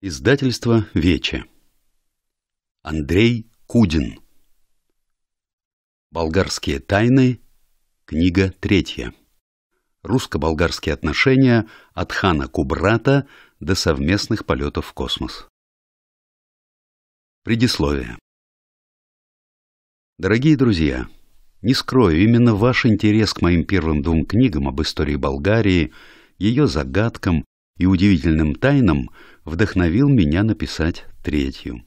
Издательство «Вече». Андрей Кудин. Болгарские тайны. Книга третья. Русско-болгарские отношения от хана Кубрата до совместных полетов в космос. Предисловие. Дорогие друзья, не скрою, именно ваш интерес к моим первым двум книгам об истории Болгарии, ее загадкам и удивительным тайнам – вдохновил меня написать третью.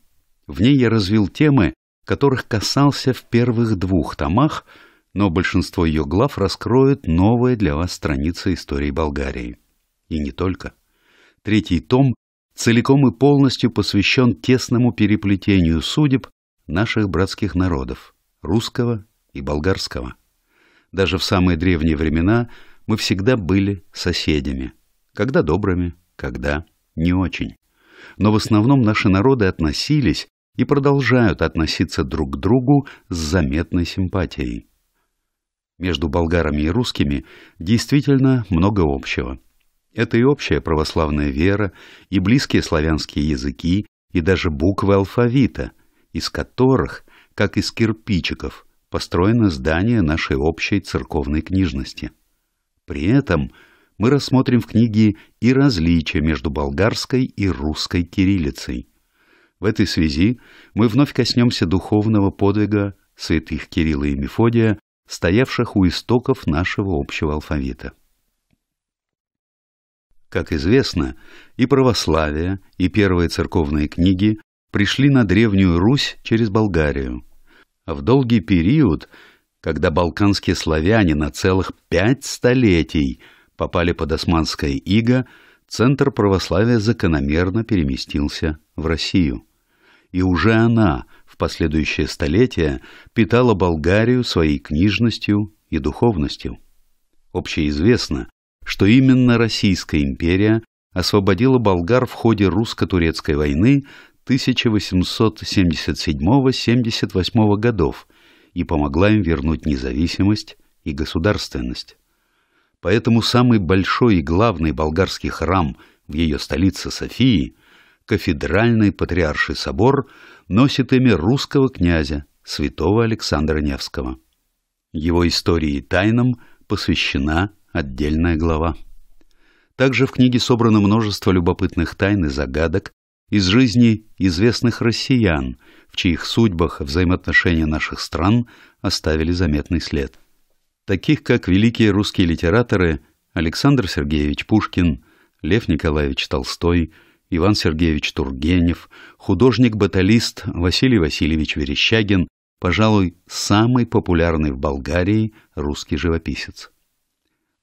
В ней я развил темы, которых касался в первых двух томах, но большинство ее глав раскроет новые для вас страницы истории Болгарии. И не только. Третий том целиком и полностью посвящен тесному переплетению судеб наших братских народов – русского и болгарского. Даже в самые древние времена мы всегда были соседями. Когда добрыми, когда не очень но в основном наши народы относились и продолжают относиться друг к другу с заметной симпатией. Между болгарами и русскими действительно много общего. Это и общая православная вера, и близкие славянские языки, и даже буквы алфавита, из которых, как из кирпичиков, построено здание нашей общей церковной книжности. При этом – мы рассмотрим в книге и различия между болгарской и русской кириллицей. В этой связи мы вновь коснемся духовного подвига святых Кирилла и Мефодия, стоявших у истоков нашего общего алфавита. Как известно, и православие, и первые церковные книги пришли на Древнюю Русь через Болгарию. А в долгий период, когда балканские славяне на целых пять столетий – попали под османское иго, центр православия закономерно переместился в Россию. И уже она в последующее столетие питала Болгарию своей книжностью и духовностью. Общеизвестно, что именно Российская империя освободила болгар в ходе русско-турецкой войны 1877-78 годов и помогла им вернуть независимость и государственность поэтому самый большой и главный болгарский храм в ее столице Софии, кафедральный патриарший собор, носит имя русского князя, святого Александра Невского. Его истории и тайнам посвящена отдельная глава. Также в книге собрано множество любопытных тайн и загадок из жизни известных россиян, в чьих судьбах взаимоотношения наших стран оставили заметный след таких как великие русские литераторы Александр Сергеевич Пушкин, Лев Николаевич Толстой, Иван Сергеевич Тургенев, художник-баталист Василий Васильевич Верещагин, пожалуй, самый популярный в Болгарии русский живописец.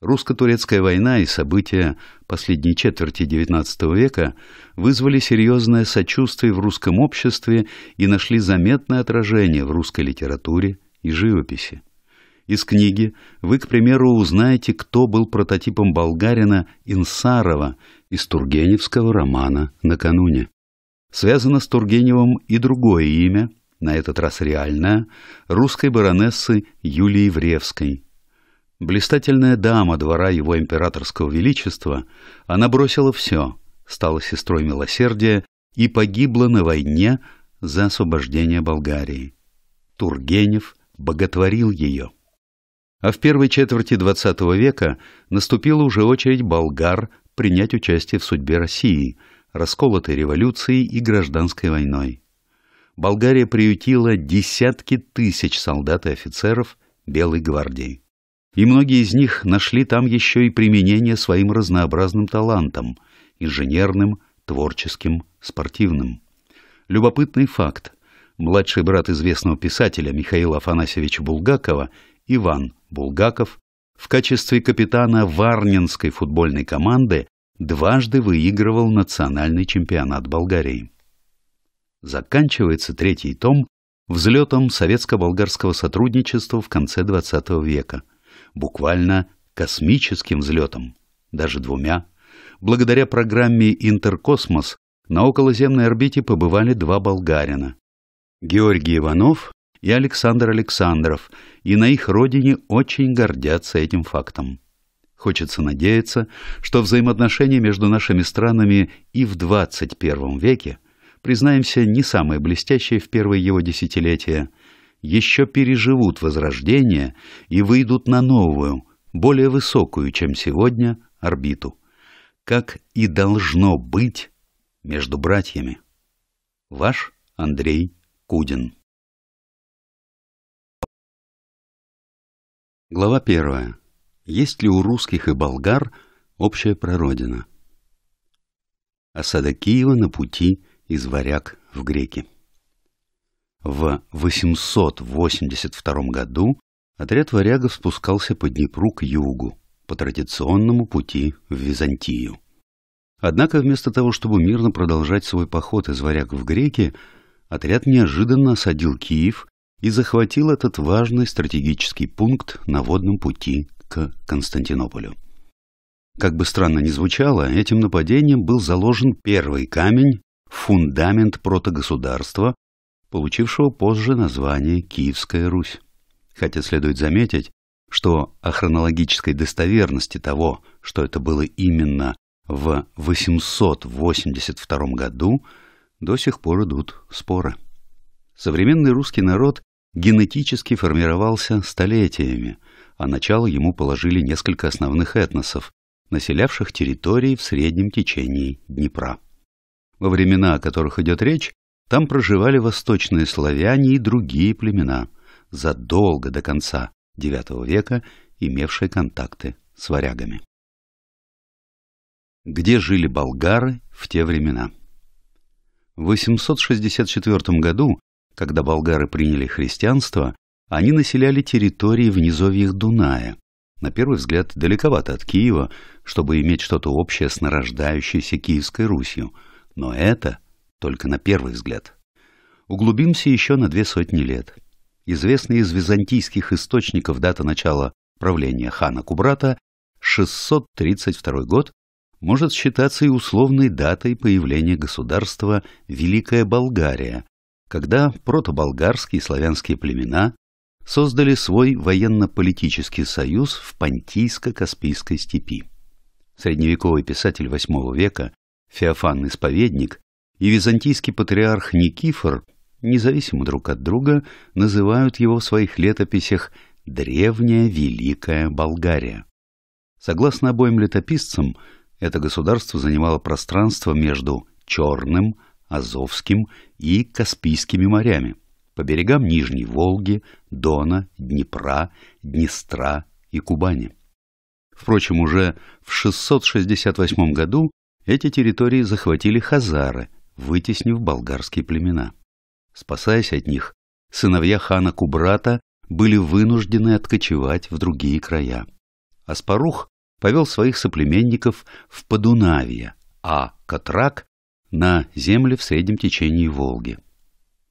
Русско-турецкая война и события последней четверти XIX века вызвали серьезное сочувствие в русском обществе и нашли заметное отражение в русской литературе и живописи. Из книги вы, к примеру, узнаете, кто был прототипом болгарина Инсарова из Тургеневского романа «Накануне». Связано с Тургеневым и другое имя, на этот раз реальное, русской баронессы Юлии Вревской. Блистательная дама двора его императорского величества, она бросила все, стала сестрой милосердия и погибла на войне за освобождение Болгарии. Тургенев боготворил ее. А в первой четверти XX века наступила уже очередь болгар принять участие в судьбе России, расколотой революцией и гражданской войной. Болгария приютила десятки тысяч солдат и офицеров Белой гвардии. И многие из них нашли там еще и применение своим разнообразным талантам – инженерным, творческим, спортивным. Любопытный факт. Младший брат известного писателя Михаила Афанасьевича Булгакова, Иван, Булгаков в качестве капитана Варнинской футбольной команды дважды выигрывал национальный чемпионат Болгарии. Заканчивается третий том взлетом советско-болгарского сотрудничества в конце XX века, буквально космическим взлетом, даже двумя. Благодаря программе «Интеркосмос» на околоземной орбите побывали два болгарина. Георгий Иванов и Александр Александров, и на их родине очень гордятся этим фактом. Хочется надеяться, что взаимоотношения между нашими странами и в 21 веке, признаемся, не самые блестящие в первые его десятилетия, еще переживут возрождение и выйдут на новую, более высокую, чем сегодня, орбиту. Как и должно быть между братьями. Ваш Андрей Кудин Глава первая. Есть ли у русских и болгар общая прародина? Осада Киева на пути из варяг в греки. В 882 году отряд варягов спускался по Днепру к югу, по традиционному пути в Византию. Однако вместо того, чтобы мирно продолжать свой поход из варяг в греки, отряд неожиданно осадил Киев и захватил этот важный стратегический пункт на водном пути к Константинополю. Как бы странно ни звучало, этим нападением был заложен первый камень, фундамент протогосударства, получившего позже название Киевская Русь. Хотя следует заметить, что о хронологической достоверности того, что это было именно в 882 году, до сих пор идут споры. Современный русский народ генетически формировался столетиями, а начало ему положили несколько основных этносов, населявших территории в среднем течении Днепра. Во времена, о которых идет речь, там проживали восточные славяне и другие племена, задолго до конца IX века имевшие контакты с варягами. Где жили болгары в те времена? В 864 году когда болгары приняли христианство, они населяли территории в низовьях Дуная, на первый взгляд далековато от Киева, чтобы иметь что-то общее с нарождающейся Киевской Русью, но это только на первый взгляд. Углубимся еще на две сотни лет. Известная из византийских источников дата начала правления хана Кубрата 632 год может считаться и условной датой появления государства Великая Болгария, когда протоболгарские и славянские племена создали свой военно-политический союз в Понтийско-Каспийской степи. Средневековый писатель VIII века Феофан Исповедник и византийский патриарх Никифор, независимо друг от друга, называют его в своих летописях «Древняя Великая Болгария». Согласно обоим летописцам, это государство занимало пространство между Черным – Азовским и Каспийскими морями, по берегам Нижней Волги, Дона, Днепра, Днестра и Кубани. Впрочем, уже в 668 году эти территории захватили хазары, вытеснив болгарские племена. Спасаясь от них, сыновья хана Кубрата были вынуждены откочевать в другие края. Аспарух повел своих соплеменников в Подунавье, а Катрак на земли в среднем течении Волги.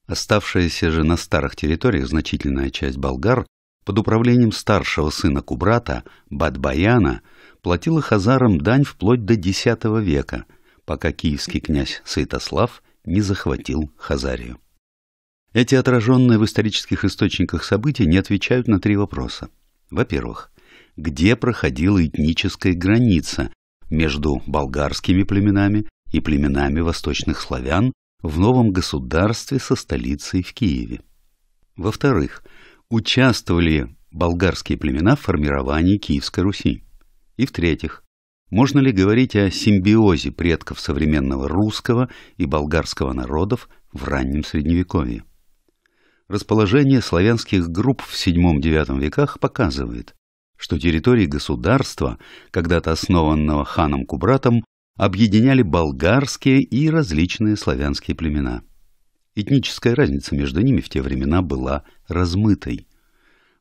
Оставшаяся же на старых территориях значительная часть болгар под управлением старшего сына Кубрата, Бадбаяна, платила хазарам дань вплоть до X века, пока киевский князь Святослав не захватил Хазарию. Эти отраженные в исторических источниках события не отвечают на три вопроса. Во-первых, где проходила этническая граница между болгарскими племенами и племенами восточных славян в новом государстве со столицей в Киеве. Во-вторых, участвовали болгарские племена в формировании Киевской Руси. И в-третьих, можно ли говорить о симбиозе предков современного русского и болгарского народов в раннем Средневековье? Расположение славянских групп в VII-IX веках показывает, что территории государства, когда-то основанного ханом Кубратом, объединяли болгарские и различные славянские племена. Этническая разница между ними в те времена была размытой.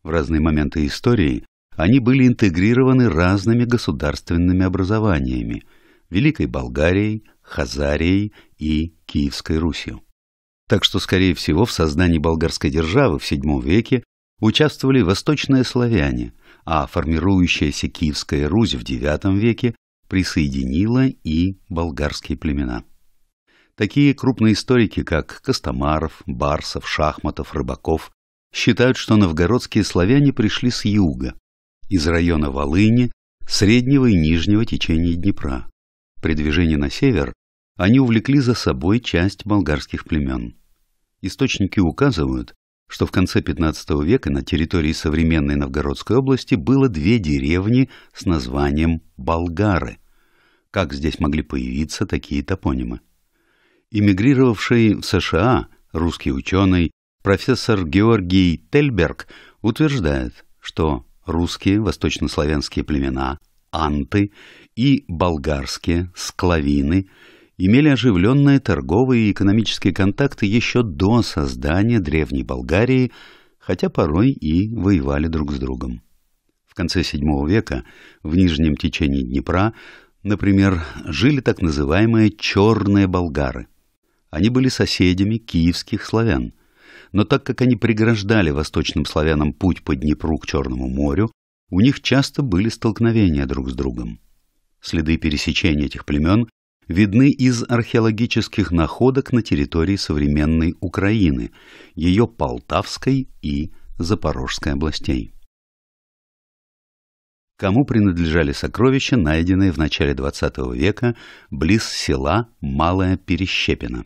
В разные моменты истории они были интегрированы разными государственными образованиями – Великой Болгарией, Хазарией и Киевской Русью. Так что, скорее всего, в создании болгарской державы в VII веке участвовали восточные славяне, а формирующаяся Киевская Русь в IX веке присоединила и болгарские племена. Такие крупные историки, как Костомаров, Барсов, Шахматов, Рыбаков, считают, что новгородские славяне пришли с юга, из района Волыни, среднего и нижнего течения Днепра. При движении на север они увлекли за собой часть болгарских племен. Источники указывают, что в конце XV века на территории современной Новгородской области было две деревни с названием Болгары. Как здесь могли появиться такие топонимы? Эмигрировавший в США русский ученый профессор Георгий Тельберг утверждает, что русские восточнославянские племена, анты и болгарские, склавины – имели оживленные торговые и экономические контакты еще до создания Древней Болгарии, хотя порой и воевали друг с другом. В конце VII века в нижнем течении Днепра, например, жили так называемые «черные болгары». Они были соседями киевских славян. Но так как они преграждали восточным славянам путь по Днепру к Черному морю, у них часто были столкновения друг с другом. Следы пересечения этих племен видны из археологических находок на территории современной Украины, ее Полтавской и Запорожской областей. Кому принадлежали сокровища, найденные в начале XX века близ села Малая Перещепина?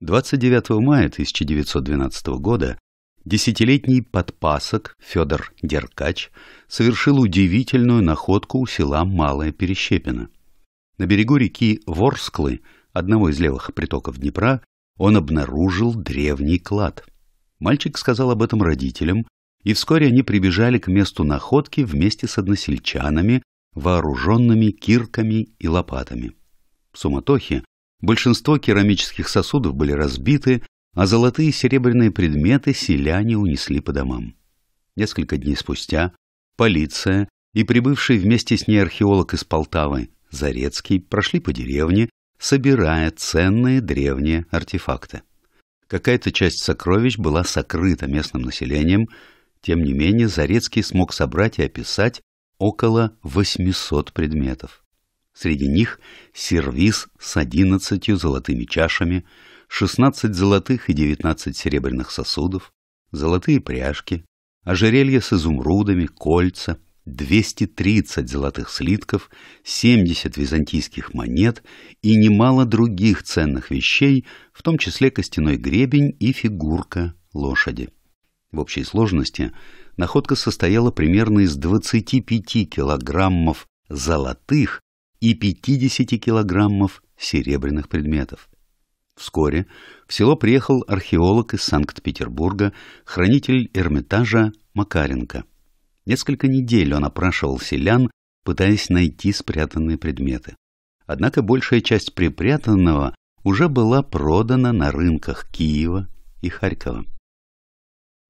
29 мая 1912 года десятилетний подпасок Федор Деркач совершил удивительную находку у села Малая Перещепина – на берегу реки Ворсклы, одного из левых притоков Днепра, он обнаружил древний клад. Мальчик сказал об этом родителям, и вскоре они прибежали к месту находки вместе с односельчанами, вооруженными кирками и лопатами. В суматохе большинство керамических сосудов были разбиты, а золотые и серебряные предметы селяне унесли по домам. Несколько дней спустя полиция и прибывший вместе с ней археолог из Полтавы Зарецкий прошли по деревне, собирая ценные древние артефакты. Какая-то часть сокровищ была сокрыта местным населением, тем не менее Зарецкий смог собрать и описать около 800 предметов. Среди них сервиз с 11 золотыми чашами, 16 золотых и 19 серебряных сосудов, золотые пряжки, ожерелья с изумрудами, кольца, 230 золотых слитков, 70 византийских монет и немало других ценных вещей, в том числе костяной гребень и фигурка лошади. В общей сложности находка состояла примерно из 25 килограммов золотых и 50 килограммов серебряных предметов. Вскоре в село приехал археолог из Санкт-Петербурга, хранитель Эрмитажа Макаренко. Несколько недель он опрашивал селян, пытаясь найти спрятанные предметы. Однако большая часть припрятанного уже была продана на рынках Киева и Харькова.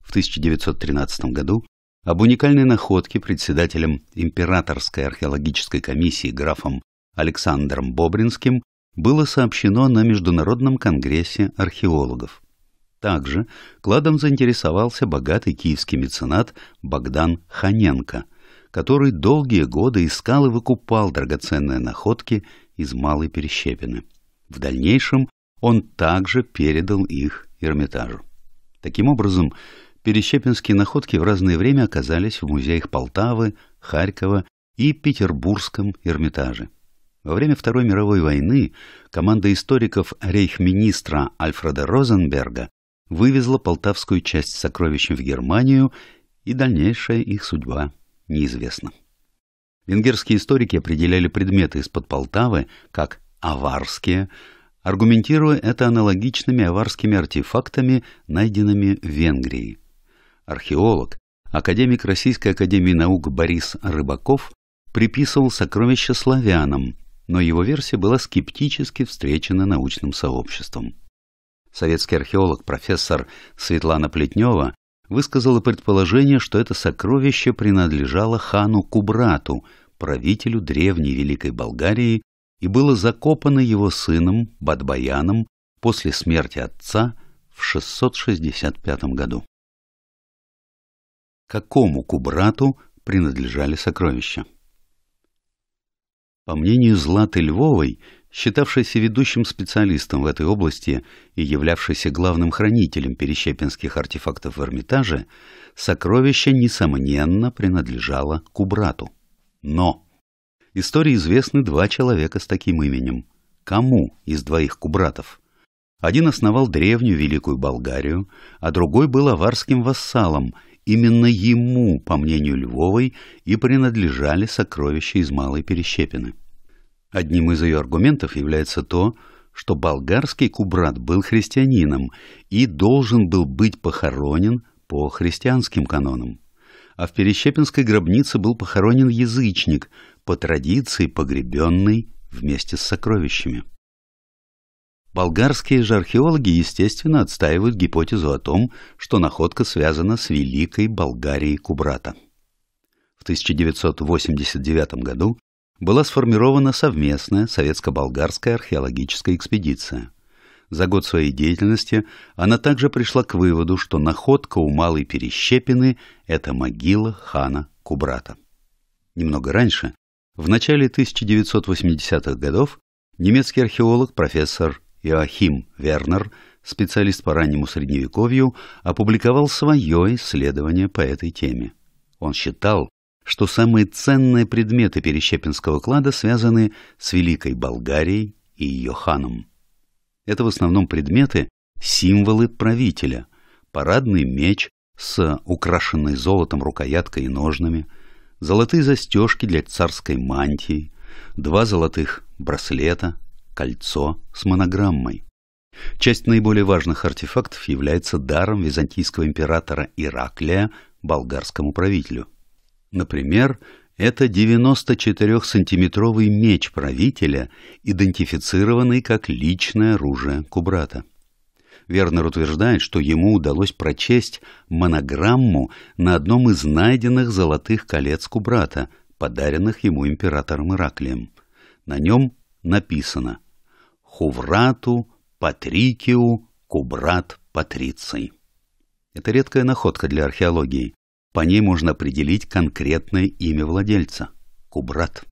В 1913 году об уникальной находке председателем Императорской археологической комиссии графом Александром Бобринским было сообщено на Международном конгрессе археологов. Также кладом заинтересовался богатый киевский меценат Богдан Ханенко, который долгие годы искал и выкупал драгоценные находки из Малой Перещепины. В дальнейшем он также передал их Эрмитажу. Таким образом, перещепинские находки в разное время оказались в музеях Полтавы, Харькова и Петербургском Эрмитаже. Во время Второй мировой войны команда историков рейхминистра Альфреда Розенберга вывезла полтавскую часть сокровищ в Германию, и дальнейшая их судьба неизвестна. Венгерские историки определяли предметы из-под Полтавы как «аварские», аргументируя это аналогичными аварскими артефактами, найденными в Венгрии. Археолог, академик Российской академии наук Борис Рыбаков приписывал сокровища славянам, но его версия была скептически встречена научным сообществом. Советский археолог профессор Светлана Плетнева высказала предположение, что это сокровище принадлежало хану Кубрату, правителю древней Великой Болгарии, и было закопано его сыном Бадбаяном после смерти отца в 665 году. Какому Кубрату принадлежали сокровища? По мнению Златы Львовой, считавшейся ведущим специалистом в этой области и являвшейся главным хранителем перещепинских артефактов в Эрмитаже, сокровище, несомненно, принадлежало Кубрату. Но! Истории известны два человека с таким именем. Кому из двоих Кубратов? Один основал древнюю Великую Болгарию, а другой был аварским вассалом – Именно ему, по мнению Львовой, и принадлежали сокровища из Малой Перещепины. Одним из ее аргументов является то, что болгарский кубрат был христианином и должен был быть похоронен по христианским канонам. А в Перещепинской гробнице был похоронен язычник, по традиции погребенный вместе с сокровищами. Болгарские же археологи, естественно, отстаивают гипотезу о том, что находка связана с Великой Болгарией Кубрата. В 1989 году была сформирована совместная советско-болгарская археологическая экспедиция. За год своей деятельности она также пришла к выводу, что находка у Малой Перещепины – это могила хана Кубрата. Немного раньше, в начале 1980-х годов, немецкий археолог профессор Иоахим Вернер, специалист по раннему средневековью, опубликовал свое исследование по этой теме. Он считал, что самые ценные предметы Перещепинского клада связаны с Великой Болгарией и ее ханом. Это в основном предметы, символы правителя, парадный меч с украшенной золотом рукояткой и ножнами, золотые застежки для царской мантии, два золотых браслета, кольцо с монограммой. Часть наиболее важных артефактов является даром византийского императора Ираклия болгарскому правителю. Например, это 94-сантиметровый меч правителя, идентифицированный как личное оружие Кубрата. Вернер утверждает, что ему удалось прочесть монограмму на одном из найденных золотых колец Кубрата, подаренных ему императором Ираклием. На нем написано – Хуврату Патрикиу Кубрат Патриций. Это редкая находка для археологии. По ней можно определить конкретное имя владельца – Кубрат.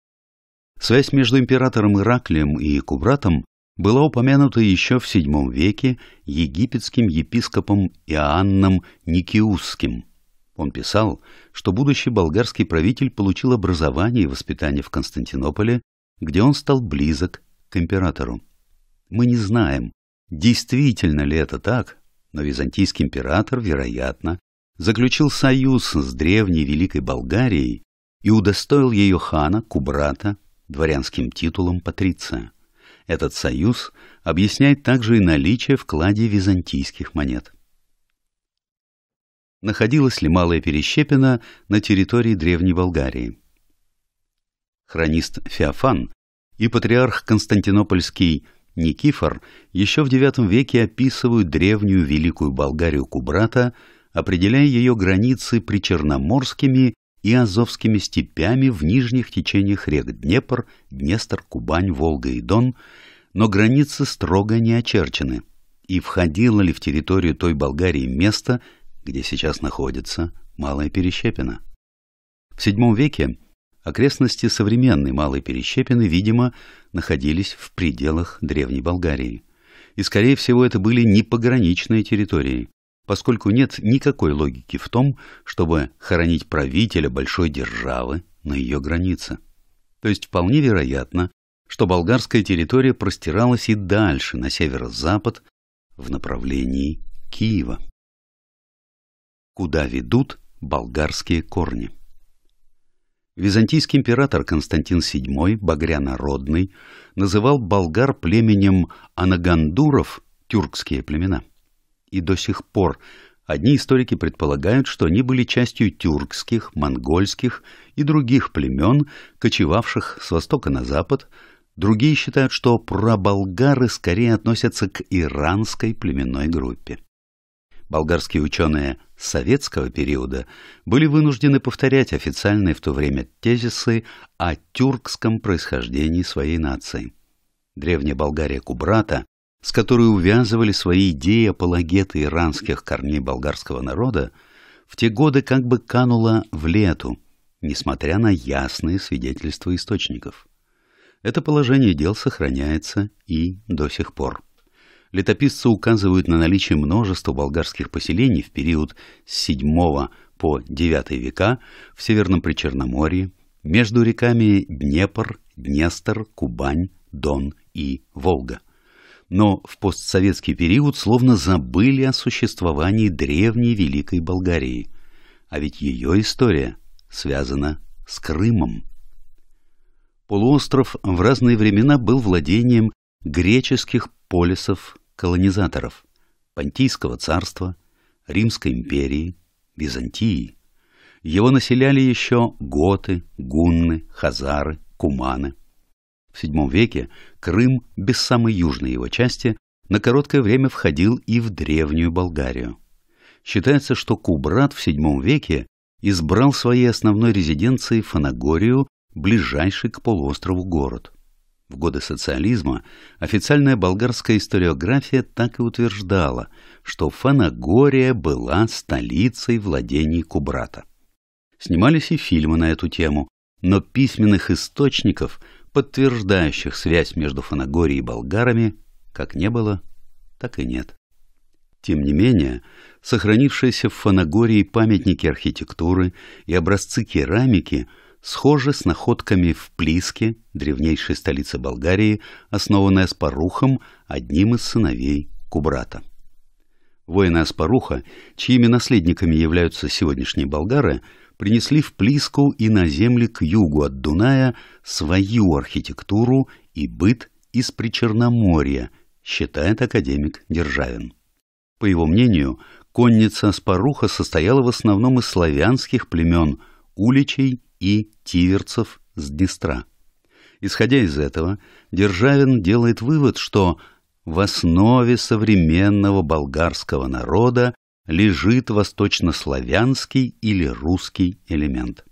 Связь между императором Ираклием и Кубратом была упомянута еще в VII веке египетским епископом Иоанном Никиусским. Он писал, что будущий болгарский правитель получил образование и воспитание в Константинополе, где он стал близок к императору. Мы не знаем, действительно ли это так, но византийский император, вероятно, заключил союз с древней Великой Болгарией и удостоил ее хана, кубрата, дворянским титулом патриция. Этот союз объясняет также и наличие вкладе византийских монет. Находилась ли Малая Перещепина на территории Древней Болгарии? Хронист Феофан и патриарх Константинопольский Никифор еще в IX веке описывают древнюю Великую Болгарию Кубрата, определяя ее границы причерноморскими и азовскими степями в нижних течениях рек Днепр, Днестр, Кубань, Волга и Дон, но границы строго не очерчены. И входило ли в территорию той Болгарии место, где сейчас находится Малая Перещепина? В VII веке Окрестности современной Малой Перещепины, видимо, находились в пределах Древней Болгарии. И, скорее всего, это были не пограничные территории, поскольку нет никакой логики в том, чтобы хоронить правителя большой державы на ее границе. То есть вполне вероятно, что болгарская территория простиралась и дальше, на северо-запад, в направлении Киева. Куда ведут болгарские корни? Византийский император Константин VII, багрянародный, называл болгар племенем анагандуров, тюркские племена. И до сих пор одни историки предполагают, что они были частью тюркских, монгольских и других племен, кочевавших с востока на запад, другие считают, что праболгары скорее относятся к иранской племенной группе болгарские ученые советского периода были вынуждены повторять официальные в то время тезисы о тюркском происхождении своей нации. Древняя Болгария Кубрата, с которой увязывали свои идеи апологеты иранских корней болгарского народа, в те годы как бы канула в лету, несмотря на ясные свидетельства источников. Это положение дел сохраняется и до сих пор летописцы указывают на наличие множества болгарских поселений в период с VII по IX века в Северном Причерноморье, между реками Днепр, Днестр, Кубань, Дон и Волга. Но в постсоветский период словно забыли о существовании древней Великой Болгарии. А ведь ее история связана с Крымом. Полуостров в разные времена был владением греческих полисов колонизаторов – Понтийского царства, Римской империи, Византии. Его населяли еще готы, гунны, хазары, куманы. В VII веке Крым, без самой южной его части, на короткое время входил и в Древнюю Болгарию. Считается, что Кубрат в VII веке избрал своей основной резиденцией Фанагорию, ближайший к полуострову город. В годы социализма официальная болгарская историография так и утверждала, что Фанагория была столицей владений Кубрата. Снимались и фильмы на эту тему, но письменных источников, подтверждающих связь между Фанагорией и болгарами, как не было, так и нет. Тем не менее, сохранившиеся в Фанагории памятники архитектуры и образцы керамики – схожи с находками в Плиске, древнейшей столице Болгарии, основанной Аспарухом, одним из сыновей Кубрата. Воины Аспаруха, чьими наследниками являются сегодняшние болгары, принесли в Плиску и на земли к югу от Дуная свою архитектуру и быт из Причерноморья, считает академик Державин. По его мнению, конница Аспаруха состояла в основном из славянских племен Уличей и Тиверцев с Днестра. Исходя из этого, Державин делает вывод, что в основе современного болгарского народа лежит восточнославянский или русский элемент.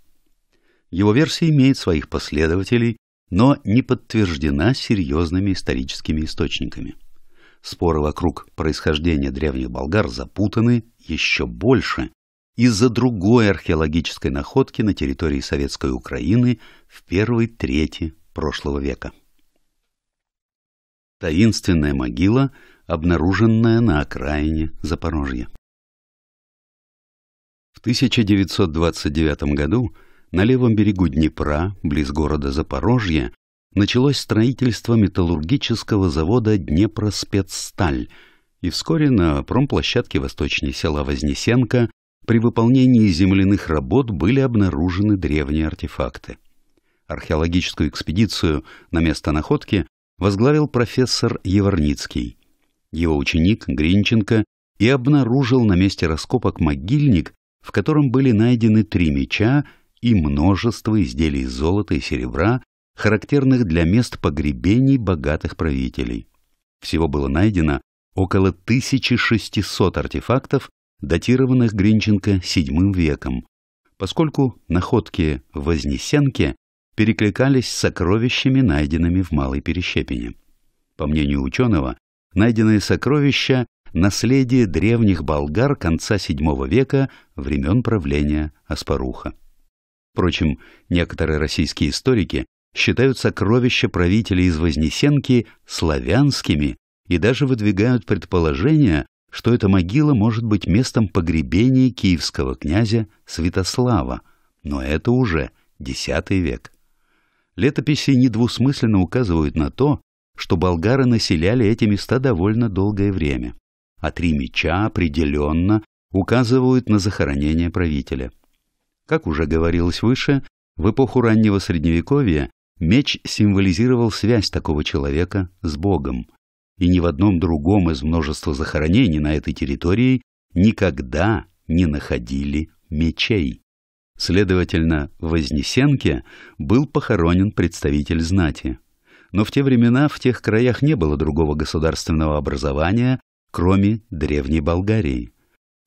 Его версия имеет своих последователей, но не подтверждена серьезными историческими источниками. Споры вокруг происхождения древних болгар запутаны еще больше, из-за другой археологической находки на территории Советской Украины в первой трети прошлого века. Таинственная могила, обнаруженная на окраине Запорожья. В 1929 году на левом берегу Днепра, близ города Запорожья, началось строительство металлургического завода «Днепроспецсталь», и вскоре на промплощадке восточнее села Вознесенко при выполнении земляных работ были обнаружены древние артефакты. Археологическую экспедицию на место находки возглавил профессор Еварницкий. Его ученик Гринченко и обнаружил на месте раскопок могильник, в котором были найдены три меча и множество изделий из золота и серебра, характерных для мест погребений богатых правителей. Всего было найдено около 1600 артефактов датированных Гринченко VII веком, поскольку находки в Вознесенке перекликались с сокровищами, найденными в Малой Перещепине. По мнению ученого, найденные сокровища – наследие древних болгар конца VII века, времен правления Аспаруха. Впрочем, некоторые российские историки считают сокровища правителей из Вознесенки славянскими и даже выдвигают предположение, что эта могила может быть местом погребения киевского князя Святослава, но это уже X век. Летописи недвусмысленно указывают на то, что болгары населяли эти места довольно долгое время, а три меча определенно указывают на захоронение правителя. Как уже говорилось выше, в эпоху раннего Средневековья меч символизировал связь такого человека с Богом, и ни в одном другом из множества захоронений на этой территории никогда не находили мечей. Следовательно, в Вознесенке был похоронен представитель знати. Но в те времена в тех краях не было другого государственного образования, кроме Древней Болгарии.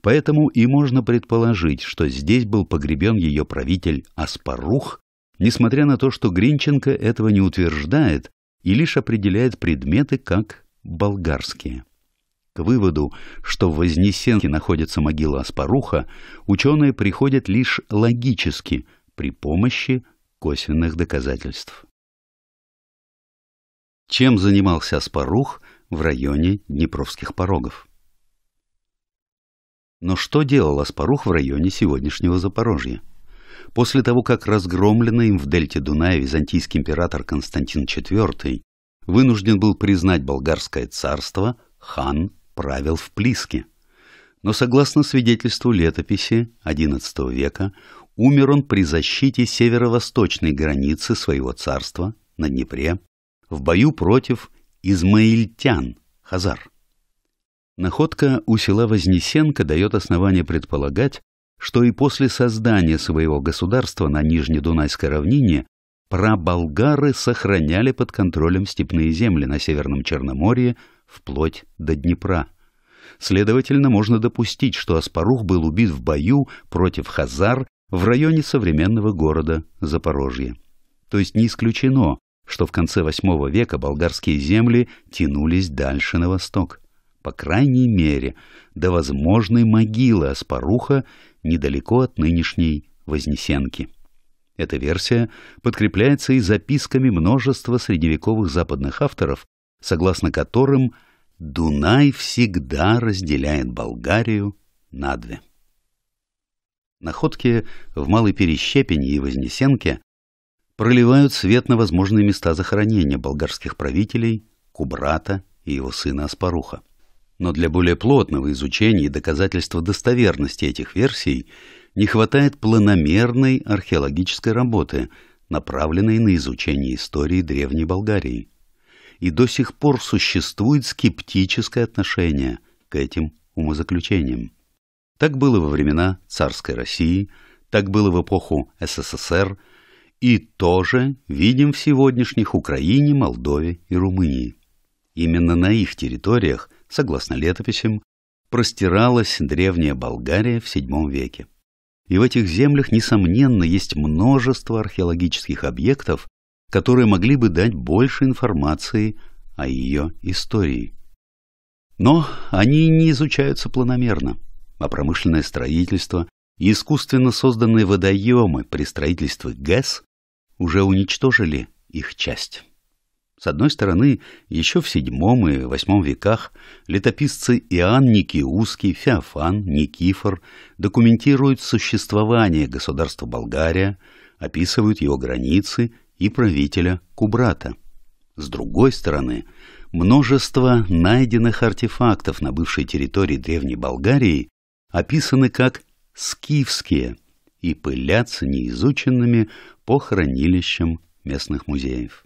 Поэтому и можно предположить, что здесь был погребен ее правитель Аспарух, несмотря на то, что Гринченко этого не утверждает и лишь определяет предметы как болгарские. К выводу, что в Вознесенке находится могила Аспаруха, ученые приходят лишь логически, при помощи косвенных доказательств. Чем занимался Аспарух в районе Днепровских порогов? Но что делал Аспарух в районе сегодняшнего Запорожья? После того, как разгромленный им в дельте Дуная византийский император Константин IV вынужден был признать болгарское царство, хан правил в Плиске. Но согласно свидетельству летописи XI века, умер он при защите северо-восточной границы своего царства на Днепре в бою против измаильтян, хазар. Находка у села Вознесенка дает основание предполагать, что и после создания своего государства на Нижнедунайской равнине праболгары сохраняли под контролем степные земли на Северном Черноморье вплоть до Днепра. Следовательно, можно допустить, что Аспарух был убит в бою против Хазар в районе современного города Запорожье. То есть не исключено, что в конце VIII века болгарские земли тянулись дальше на восток. По крайней мере, до возможной могилы Аспаруха недалеко от нынешней Вознесенки. Эта версия подкрепляется и записками множества средневековых западных авторов, согласно которым Дунай всегда разделяет Болгарию на две. Находки в Малой Перещепине и Вознесенке проливают свет на возможные места захоронения болгарских правителей, Кубрата и его сына Аспаруха. Но для более плотного изучения и доказательства достоверности этих версий – не хватает планомерной археологической работы, направленной на изучение истории Древней Болгарии. И до сих пор существует скептическое отношение к этим умозаключениям. Так было во времена царской России, так было в эпоху СССР, и тоже видим в сегодняшних Украине, Молдове и Румынии. Именно на их территориях, согласно летописям, простиралась древняя Болгария в VII веке и в этих землях, несомненно, есть множество археологических объектов, которые могли бы дать больше информации о ее истории. Но они не изучаются планомерно, а промышленное строительство и искусственно созданные водоемы при строительстве ГЭС уже уничтожили их часть. С одной стороны, еще в VII и VIII веках летописцы Иоанн Никиуский, Феофан, Никифор документируют существование государства Болгария, описывают его границы и правителя Кубрата. С другой стороны, множество найденных артефактов на бывшей территории Древней Болгарии описаны как «скифские» и пылятся неизученными по хранилищам местных музеев.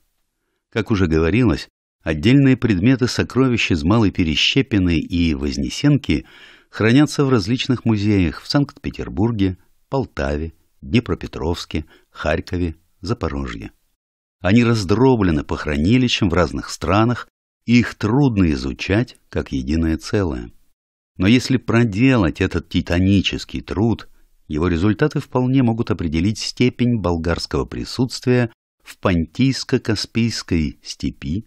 Как уже говорилось, отдельные предметы сокровищ из Малой Перещепины и Вознесенки хранятся в различных музеях в Санкт-Петербурге, Полтаве, Днепропетровске, Харькове, Запорожье. Они раздроблены по хранилищам в разных странах, и их трудно изучать как единое целое. Но если проделать этот титанический труд, его результаты вполне могут определить степень болгарского присутствия в Понтийско-Каспийской степи,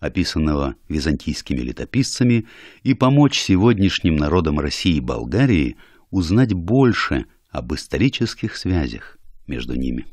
описанного византийскими летописцами, и помочь сегодняшним народам России и Болгарии узнать больше об исторических связях между ними.